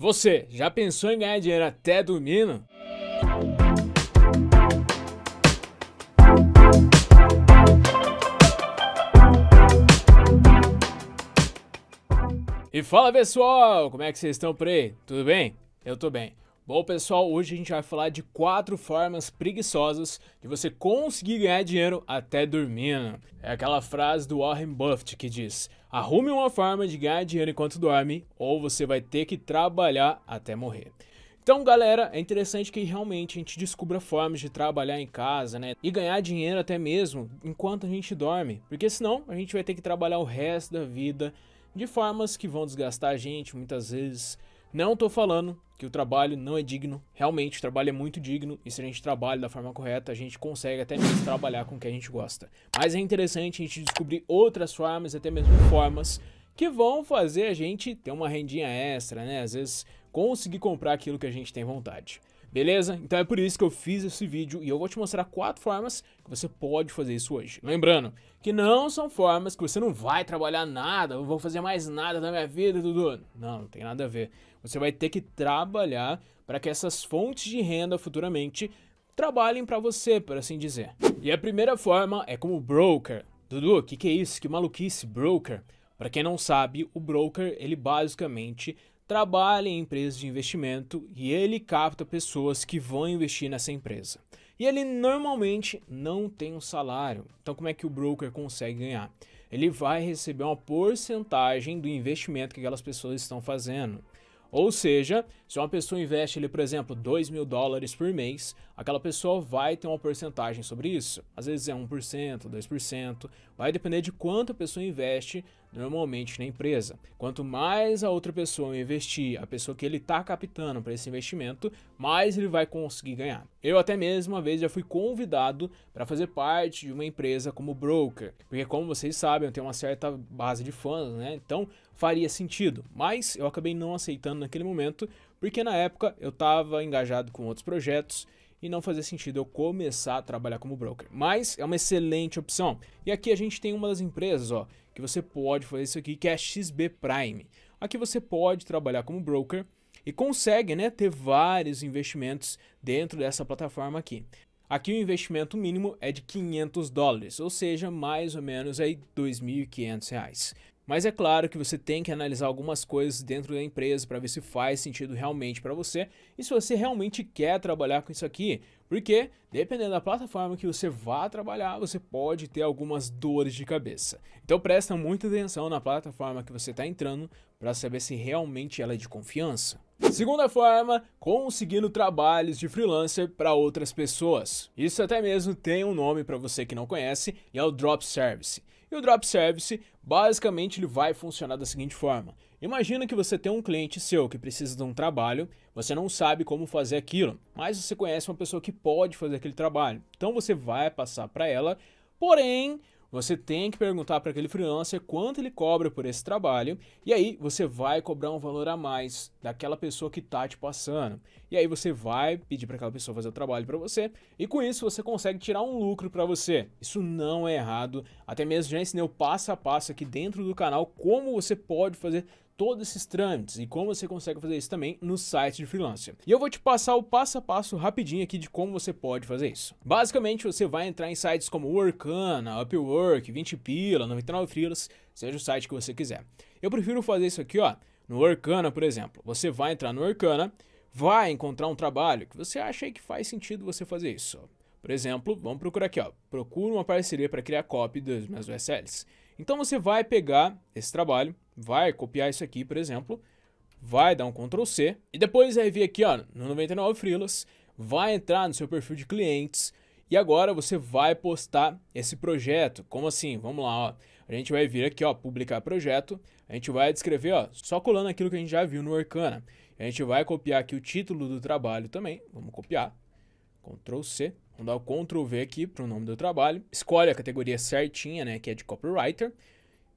Você já pensou em ganhar dinheiro até dormindo? E fala pessoal, como é que vocês estão por aí? Tudo bem? Eu tô bem. Bom, pessoal, hoje a gente vai falar de quatro formas preguiçosas de você conseguir ganhar dinheiro até dormindo. É aquela frase do Warren Buffett que diz: arrume uma forma de ganhar dinheiro enquanto dorme, ou você vai ter que trabalhar até morrer. Então, galera, é interessante que realmente a gente descubra formas de trabalhar em casa, né? E ganhar dinheiro até mesmo enquanto a gente dorme, porque senão a gente vai ter que trabalhar o resto da vida de formas que vão desgastar a gente muitas vezes não estou falando que o trabalho não é digno, realmente o trabalho é muito digno e se a gente trabalha da forma correta, a gente consegue até mesmo trabalhar com o que a gente gosta. Mas é interessante a gente descobrir outras formas, até mesmo formas que vão fazer a gente ter uma rendinha extra, né? Às vezes conseguir comprar aquilo que a gente tem vontade. Beleza? Então é por isso que eu fiz esse vídeo e eu vou te mostrar quatro formas que você pode fazer isso hoje. Lembrando que não são formas que você não vai trabalhar nada, eu vou fazer mais nada da minha vida, Dudu. Não, não tem nada a ver. Você vai ter que trabalhar para que essas fontes de renda futuramente trabalhem para você, por assim dizer. E a primeira forma é como broker. Dudu, o que, que é isso? Que maluquice, broker? Para quem não sabe, o broker ele basicamente trabalha em empresas de investimento e ele capta pessoas que vão investir nessa empresa. E ele normalmente não tem um salário. Então como é que o broker consegue ganhar? Ele vai receber uma porcentagem do investimento que aquelas pessoas estão fazendo. Ou seja, se uma pessoa investe, ele, por exemplo, 2 mil dólares por mês, aquela pessoa vai ter uma porcentagem sobre isso. Às vezes é 1%, 2%, vai depender de quanto a pessoa investe normalmente na empresa. Quanto mais a outra pessoa investir, a pessoa que ele está captando para esse investimento, mais ele vai conseguir ganhar. Eu até mesmo uma vez já fui convidado para fazer parte de uma empresa como broker, porque como vocês sabem, eu tenho uma certa base de fãs, né? Então faria sentido, mas eu acabei não aceitando naquele momento, porque na época eu estava engajado com outros projetos e não fazer sentido eu começar a trabalhar como broker. Mas é uma excelente opção. E aqui a gente tem uma das empresas, ó, que você pode fazer isso aqui, que é a XB Prime. Aqui você pode trabalhar como broker e consegue, né, ter vários investimentos dentro dessa plataforma aqui. Aqui o investimento mínimo é de 500 dólares, ou seja, mais ou menos aí 2.500 reais. Mas é claro que você tem que analisar algumas coisas dentro da empresa para ver se faz sentido realmente para você e se você realmente quer trabalhar com isso aqui. Porque, dependendo da plataforma que você vá trabalhar, você pode ter algumas dores de cabeça. Então presta muita atenção na plataforma que você está entrando para saber se realmente ela é de confiança. Segunda forma, conseguindo trabalhos de freelancer para outras pessoas. Isso até mesmo tem um nome para você que não conhece e é o drop service. E o drop service, basicamente, ele vai funcionar da seguinte forma. Imagina que você tem um cliente seu que precisa de um trabalho, você não sabe como fazer aquilo, mas você conhece uma pessoa que pode fazer aquele trabalho. Então você vai passar para ela, porém, você tem que perguntar para aquele freelancer quanto ele cobra por esse trabalho, e aí você vai cobrar um valor a mais daquela pessoa que está te passando. E aí você vai pedir para aquela pessoa fazer o trabalho para você, e com isso você consegue tirar um lucro para você. Isso não é errado. Até mesmo já ensinei o passo a passo aqui dentro do canal como você pode fazer todos esses trâmites e como você consegue fazer isso também no site de freelancer. E eu vou te passar o passo a passo rapidinho aqui de como você pode fazer isso. Basicamente, você vai entrar em sites como Workana, Upwork, 20 Pila, 99 Freelas, seja o site que você quiser. Eu prefiro fazer isso aqui, ó, no Workana, por exemplo. Você vai entrar no Workana, vai encontrar um trabalho que você acha que faz sentido você fazer isso. Por exemplo, vamos procurar aqui, ó, procura uma parceria para criar copy dos meus USLs. Então você vai pegar esse trabalho, vai copiar isso aqui, por exemplo, vai dar um Ctrl C e depois vai vir aqui ó, no 99 Freelas, vai entrar no seu perfil de clientes e agora você vai postar esse projeto. Como assim? Vamos lá, ó. A gente vai vir aqui, ó, publicar projeto. A gente vai descrever, ó, só colando aquilo que a gente já viu no Orkana. A gente vai copiar aqui o título do trabalho também. Vamos copiar. Ctrl C. Vamos dar o Ctrl V aqui para o nome do trabalho. Escolhe a categoria certinha, né, que é de copywriter.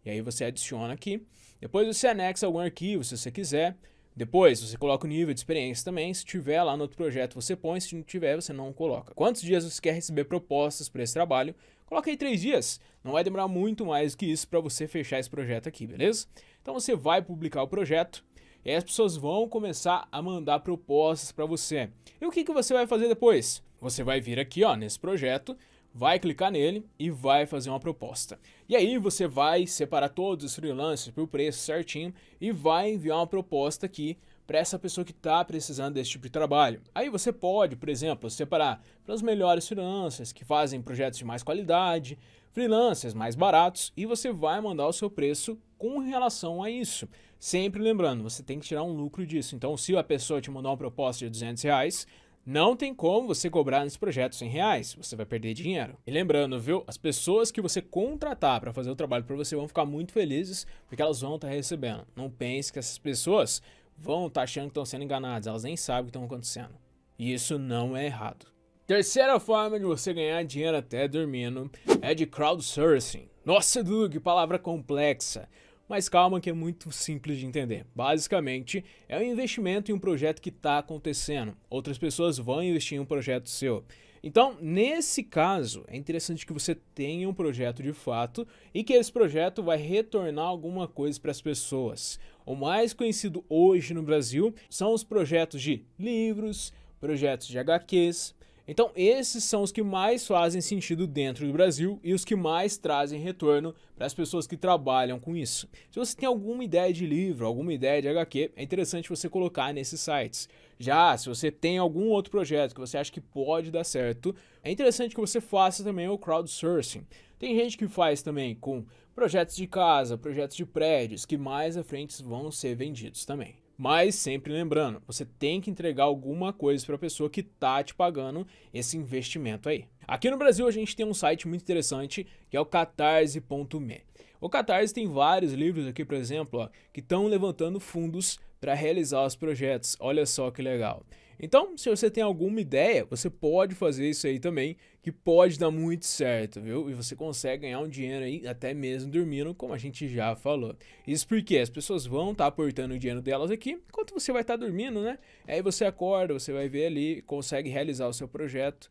E aí você adiciona aqui. Depois você anexa algum arquivo, se você quiser. Depois você coloca o nível de experiência também. Se tiver lá no outro projeto, você põe. Se não tiver, você não coloca. Quantos dias você quer receber propostas para esse trabalho? Coloca aí três dias. Não vai demorar muito mais do que isso para você fechar esse projeto aqui, beleza? Então você vai publicar o projeto. E aí as pessoas vão começar a mandar propostas para você. E o que, que você vai fazer depois? Você vai vir aqui ó, nesse projeto, vai clicar nele e vai fazer uma proposta. E aí você vai separar todos os freelancers pelo preço certinho e vai enviar uma proposta aqui para essa pessoa que está precisando desse tipo de trabalho. Aí você pode, por exemplo, separar para os melhores freelancers que fazem projetos de mais qualidade, freelancers mais baratos e você vai mandar o seu preço com relação a isso. Sempre lembrando, você tem que tirar um lucro disso. Então, se a pessoa te mandar uma proposta de 200 reais, não tem como você cobrar nesse projeto 100 reais, você vai perder dinheiro. E lembrando, viu, as pessoas que você contratar para fazer o trabalho para você vão ficar muito felizes porque elas vão estar tá recebendo. Não pense que essas pessoas vão estar tá achando que estão sendo enganadas, elas nem sabem o que estão acontecendo. E isso não é errado. Terceira forma de você ganhar dinheiro até dormindo é de crowdsourcing. Nossa, Doug, palavra complexa mas calma que é muito simples de entender. Basicamente, é um investimento em um projeto que está acontecendo. Outras pessoas vão investir em um projeto seu. Então, nesse caso, é interessante que você tenha um projeto de fato e que esse projeto vai retornar alguma coisa para as pessoas. O mais conhecido hoje no Brasil são os projetos de livros, projetos de HQs, então, esses são os que mais fazem sentido dentro do Brasil e os que mais trazem retorno para as pessoas que trabalham com isso. Se você tem alguma ideia de livro, alguma ideia de HQ, é interessante você colocar nesses sites. Já se você tem algum outro projeto que você acha que pode dar certo, é interessante que você faça também o crowdsourcing. Tem gente que faz também com projetos de casa, projetos de prédios, que mais à frente vão ser vendidos também. Mas sempre lembrando, você tem que entregar alguma coisa para a pessoa que tá te pagando esse investimento aí. Aqui no Brasil a gente tem um site muito interessante que é o catarse.me. O Catarse tem vários livros aqui, por exemplo, ó, que estão levantando fundos para realizar os projetos. Olha só que legal. Então, se você tem alguma ideia, você pode fazer isso aí também, que pode dar muito certo, viu? E você consegue ganhar um dinheiro aí até mesmo dormindo, como a gente já falou. Isso porque as pessoas vão estar tá aportando o dinheiro delas aqui, enquanto você vai estar tá dormindo, né? Aí você acorda, você vai ver ali, consegue realizar o seu projeto.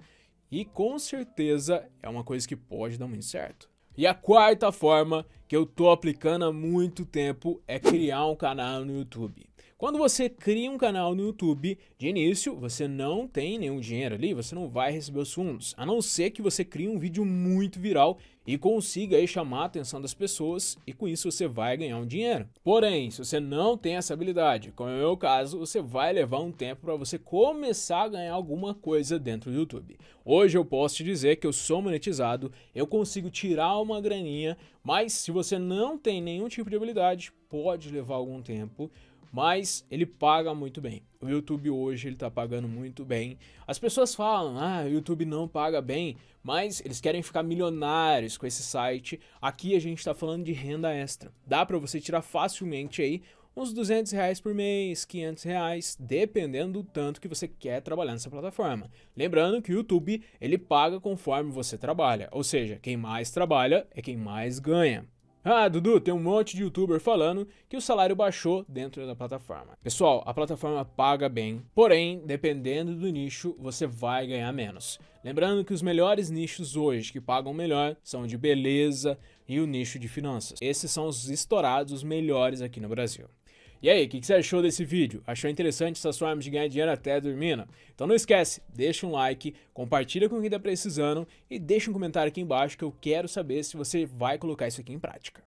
E com certeza é uma coisa que pode dar muito certo. E a quarta forma que eu tô aplicando há muito tempo é criar um canal no YouTube. Quando você cria um canal no YouTube, de início, você não tem nenhum dinheiro ali, você não vai receber os fundos, a não ser que você crie um vídeo muito viral e consiga aí chamar a atenção das pessoas e com isso você vai ganhar um dinheiro. Porém, se você não tem essa habilidade, como é o meu caso, você vai levar um tempo para você começar a ganhar alguma coisa dentro do YouTube. Hoje eu posso te dizer que eu sou monetizado, eu consigo tirar uma graninha, mas se você não tem nenhum tipo de habilidade, pode levar algum tempo mas ele paga muito bem. O YouTube hoje ele tá pagando muito bem. As pessoas falam: "Ah, o YouTube não paga bem", mas eles querem ficar milionários com esse site. Aqui a gente está falando de renda extra. Dá para você tirar facilmente aí uns 200 reais por mês, 500 reais, dependendo do tanto que você quer trabalhar nessa plataforma. Lembrando que o YouTube ele paga conforme você trabalha, ou seja, quem mais trabalha é quem mais ganha. Ah, Dudu, tem um monte de youtuber falando que o salário baixou dentro da plataforma. Pessoal, a plataforma paga bem, porém, dependendo do nicho, você vai ganhar menos. Lembrando que os melhores nichos hoje que pagam melhor são de beleza e o nicho de finanças. Esses são os estourados, melhores aqui no Brasil. E aí, o que, que, você achou desse vídeo? Achou interessante essas formas de ganhar dinheiro até dormindo? Né? Então não esquece, deixa um like, compartilha com quem está precisando e deixa um comentário aqui embaixo que eu quero saber se você vai colocar isso aqui em prática.